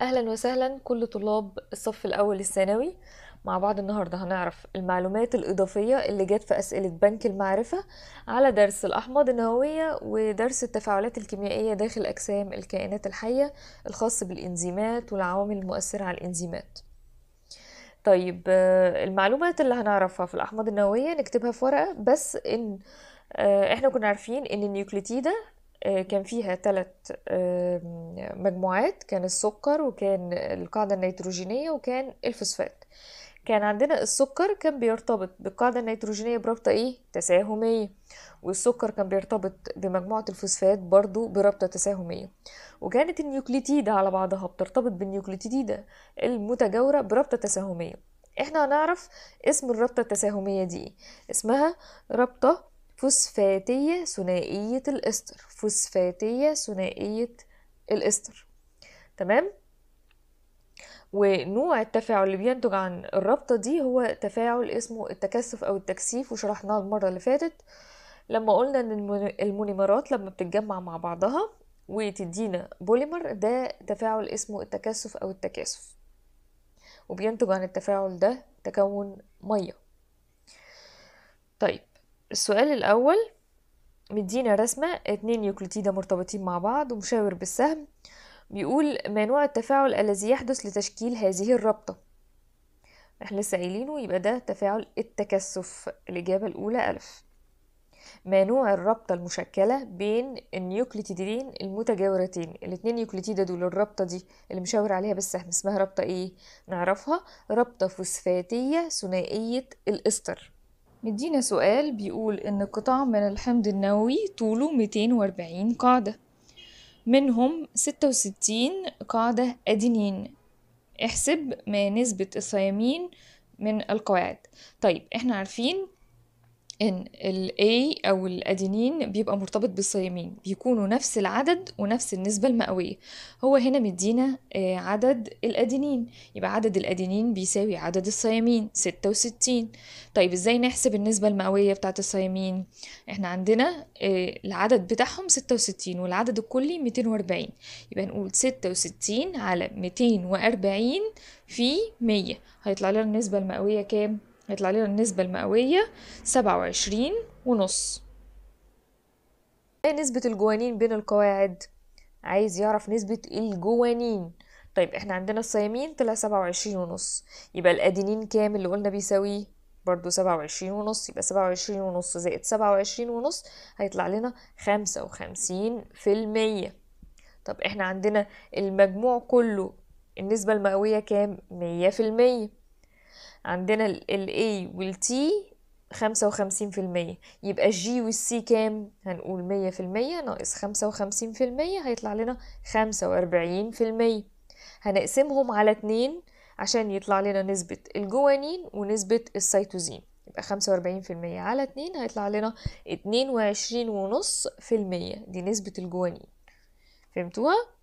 اهلا وسهلا كل طلاب الصف الاول الثانوي مع بعض النهارده هنعرف المعلومات الاضافيه اللي جت في اسئله بنك المعرفه على درس الاحماض النوويه ودرس التفاعلات الكيميائيه داخل اجسام الكائنات الحيه الخاص بالانزيمات والعوامل المؤثره على الانزيمات طيب آه، المعلومات اللي هنعرفها في الاحماض النوويه نكتبها في ورقه بس ان آه، احنا كنا عارفين ان النيوكليتيدة آه، كان فيها ثلاث مجموعات كان السكر وكان القاعدة النيتروجينية وكان الفوسفات كان عندنا السكر كان بيرتبط بالقاعدة النيتروجينية برابطة ايه؟ تساهمية والسكر كان بيرتبط بمجموعة الفوسفات برضو برابطة تساهمية وكانت النيوكليتيدة على بعضها بترتبط بالنيوكليتيدة المتجاورة برابطة تساهمية احنا هنعرف اسم الرابطة التساهمية دي إيه؟ اسمها رابطة فوسفاتية ثنائية الإستر فوسفاتية ثنائية الإستر تمام ونوع التفاعل اللي بينتج عن الرابطة دي هو تفاعل اسمه التكثف أو التكثيف وشرحناه المرة اللي فاتت لما قلنا إن المونيمرات لما بتتجمع مع بعضها وتدينا بوليمر ده تفاعل اسمه التكثف أو التكاثف وبينتج عن التفاعل ده تكون مية طيب السؤال الأول مدينا رسمة اتنين يوكلتيدا مرتبطين مع بعض ومشاور بالسهم بيقول ما نوع التفاعل الذي يحدث لتشكيل هذه الرابطة احنا سائلينه يبقى ده تفاعل التكثف الإجابة الأولى ألف ما نوع الرابطة المشكلة بين النيوكليتيدين المتجاورتين الاتنين نيوكليتيدا دول الرابطة دي اللي مشاور عليها بالسهم اسمها رابطة ايه؟ نعرفها رابطة فوسفاتية ثنائية الإستر مدينا سؤال بيقول إن قطاع من الحمض النووي طوله 240 قاعدة منهم 66 قاعدة أدينين احسب ما نسبة الثيامين من القواعد طيب احنا عارفين ان الاي او الادينين بيبقى مرتبط بالصيامين بيكونوا نفس العدد ونفس النسبه المئويه هو هنا مدينا آه، عدد الادينين يبقى عدد الادينين بيساوي عدد الصيامين 66 طيب ازاي نحسب النسبه المئويه بتاعه الصيامين احنا عندنا آه، العدد بتاعهم 66 والعدد الكلي 240 يبقى نقول 66 على 240 في 100 هيطلع لنا النسبه المئويه كام هيطلع لنا النسبة المئوية سبعة وعشرين ونص ايه نسبة الجوانين بين القواعد؟ عايز يعرف نسبة الجوانين طيب احنا عندنا الصيامين طلع سبعة وعشرين ونص يبقى الأدينين كام اللي قلنا بيساويه؟ برضو سبعة وعشرين ونص يبقى سبعة وعشرين ونص زائد سبعة وعشرين ونص هيطلع لنا خمسة وخمسين في المية طب احنا عندنا المجموع كله النسبة المئوية كام؟ مية في المية عندنا ال A وال T خمسة وخمسين في المية يبقى الجي والسي كام هنقول مية في المية ناقص خمسة وخمسين في المية هيطلع لنا خمسة وأربعين في المية هنقسمهم على اتنين عشان يطلع لنا نسبة الجوانين ونسبة السيتوزين يبقى خمسة وأربعين في المية على اتنين هيطلع لنا اتنين وعشرين ونص في المية دي نسبة الجوانين فهمتوها؟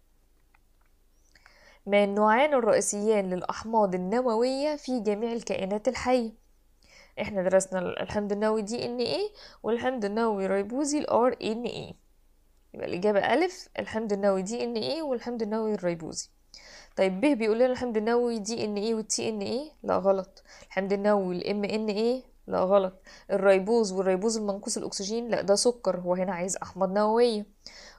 ما النوعان الرئيسيان للأحماض النووية في جميع الكائنات الحية احنا درسنا الحمض النووي دي ان ايه والحمض النووي ريبوزي الار ان ايه يبقى الإجابة ألف الحمض النووي دي ان ايه والحمض النووي الريبوزي طيب به بيقول لنا الحمض النووي دي ان ايه والتي ان ايه لا غلط الحمض النووي الام ان ايه لا غلط الريبوز والريبوز المنقوص الاكسجين لا ده سكر هو هنا عايز احماض نوويه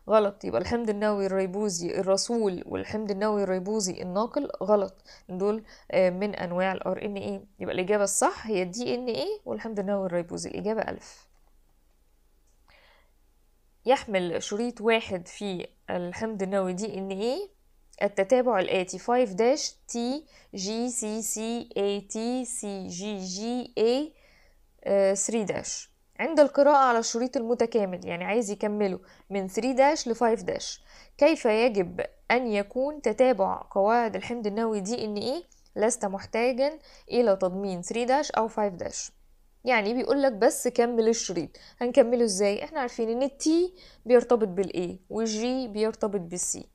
غلط يبقى الحمض النووي الريبوزي الرسول والحمض النووي الريبوزي الناقل غلط دول آه، من انواع الار ان ايه يبقى الاجابه الصح هي الدي ان ايه والحمض النووي الريبوزي الاجابه ألف يحمل شريط واحد في الحمض النووي دي ان ايه التتابع الآتي 5 داش تي جي سي سي t c سي جي جي 3 داش عند القراءة على الشريط المتكامل يعني عايز يكمله من 3 داش ل 5 داش كيف يجب أن يكون تتابع قواعد الحمض النووي دي إن إيه لست محتاجا إلى تضمين 3 داش أو 5 داش يعني بيقولك بس كمل الشريط هنكمله ازاي احنا عارفين ان التي بيرتبط بالاي والجي بيرتبط بالسي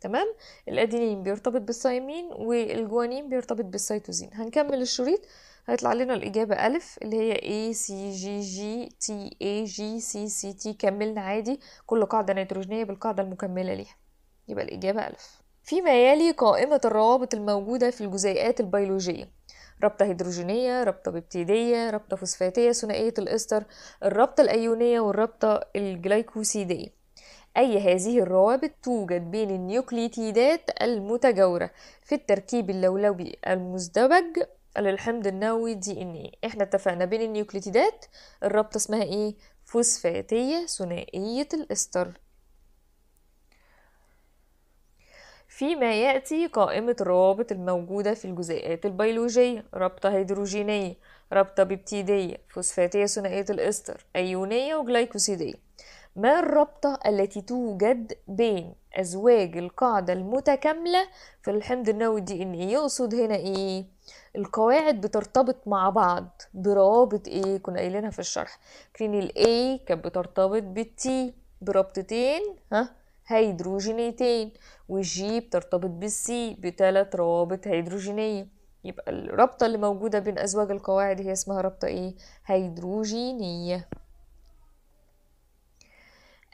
تمام الادينين بيرتبط بالثايمين والجوانين بيرتبط بالسيتوزين هنكمل الشريط هيطلع لنا الإجابة ألف اللي هي A C G G T A G C C T كملنا عادي كل قاعدة نيتروجينية بالقاعدة المكملة ليها يبقى الإجابة ألف فيما يلي قائمة الروابط الموجودة في الجزيئات البيولوجية رابطة هيدروجينية، رابطة ببتيدية، رابطة فوسفاتية ثنائية الإستر، الرابطة الأيونية والرابطة الجلايكوسيدية. أي هذه الروابط توجد بين النيوكليتيدات المتجاورة في التركيب اللولوي المزدوج للحمض النووي دي ان ايه احنا اتفقنا بين النيوكليتيدات الرابطه اسمها ايه فوسفاتيه ثنائيه الاستر فيما ياتي قائمه الروابط الموجوده في الجزيئات البيولوجيه رابطه هيدروجينيه رابطه بيبتيديه فوسفاتيه ثنائيه الاستر ايونيه وجلايكوسيديه ما الرابطه التي توجد بين أزواج القاعدة المتكاملة في الحمض النووي دي إن إيه يقصد هنا إيه القواعد بترتبط مع بعض بروابط إيه كنا قايلينها في الشرح فين ال A كانت بترتبط بال T بربطتين ها هيدروجينيتين والجي بترتبط بالسي بثلاث روابط هيدروجينية يبقى الرابطة اللي موجودة بين أزواج القواعد هي اسمها رابطة إيه؟ هيدروجينية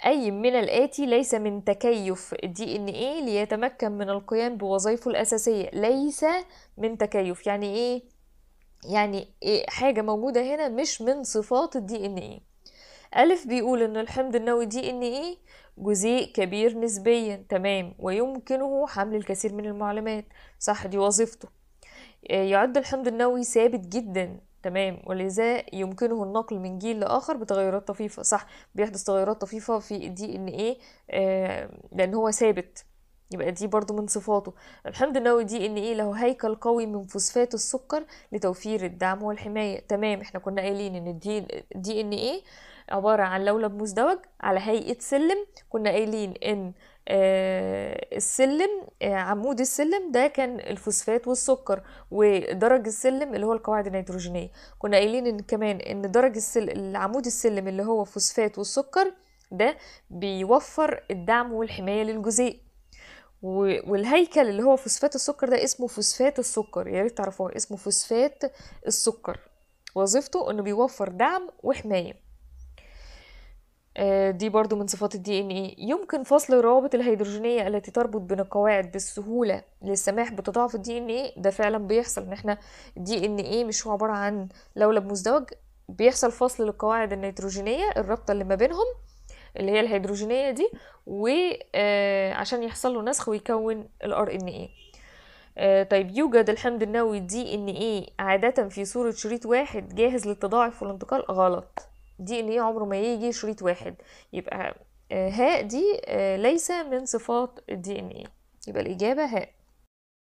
أي من الآتي ليس من تكيف دي إن إيه ليتمكن من القيام بوظائفه الأساسية ليس من تكيف يعني إيه يعني إيه حاجة موجودة هنا مش من صفات الدي إن إيه ألف بيقول إن الحمض النووي دي إن إيه جزيء كبير نسبيا تمام ويمكنه حمل الكثير من المعلومات صح دي وظيفته آه، يعد الحمض النووي ثابت جدا تمام ولذا يمكنه النقل من جيل لآخر بتغيرات طفيفة صح بيحدث تغيرات طفيفة في الدي ان ايه آه، لأن هو ثابت يبقى دي برضو من صفاته الحمض النووي دي ان ايه له هيكل قوي من فوسفات السكر لتوفير الدعم والحماية تمام احنا كنا قايلين ان الدي دي ان ايه عبارة عن لولب مزدوج على هيئة سلم كنا قايلين ان آه، السلم آه، عمود السلم ده كان الفوسفات والسكر ودرج السلم اللي هو القواعد النيتروجينية كنا قايلين ان كمان ان درج السلم عمود السلم اللي هو فوسفات والسكر ده بيوفر الدعم والحماية للجزيء والهيكل اللي هو فوسفات السكر ده اسمه فوسفات السكر يا ريت تعرفوه اسمه فوسفات السكر وظيفته انه بيوفر دعم وحمايه آه، دي برضو من صفات الدي ان ايه يمكن فصل الروابط الهيدروجينيه التي تربط بين القواعد بالسهوله للسماح بتضاعف الدي ان ايه ده فعلا بيحصل ان احنا دي ان ايه مش هو عباره عن لولب مزدوج بيحصل فصل للقواعد النيتروجينيه الرابطه اللي ما بينهم اللي هي الهيدروجينيه دي وعشان آه، يحصل له نسخ ويكون الار ان ايه طيب يوجد الحمض النووي دي ان ايه عاده في صوره شريط واحد جاهز للتضاعف والانتقال غلط دي اللي عمره ما يجي شريط واحد يبقى آه، هاء دي آه، ليس من صفات الدي ان إيه. يبقى الاجابه هاء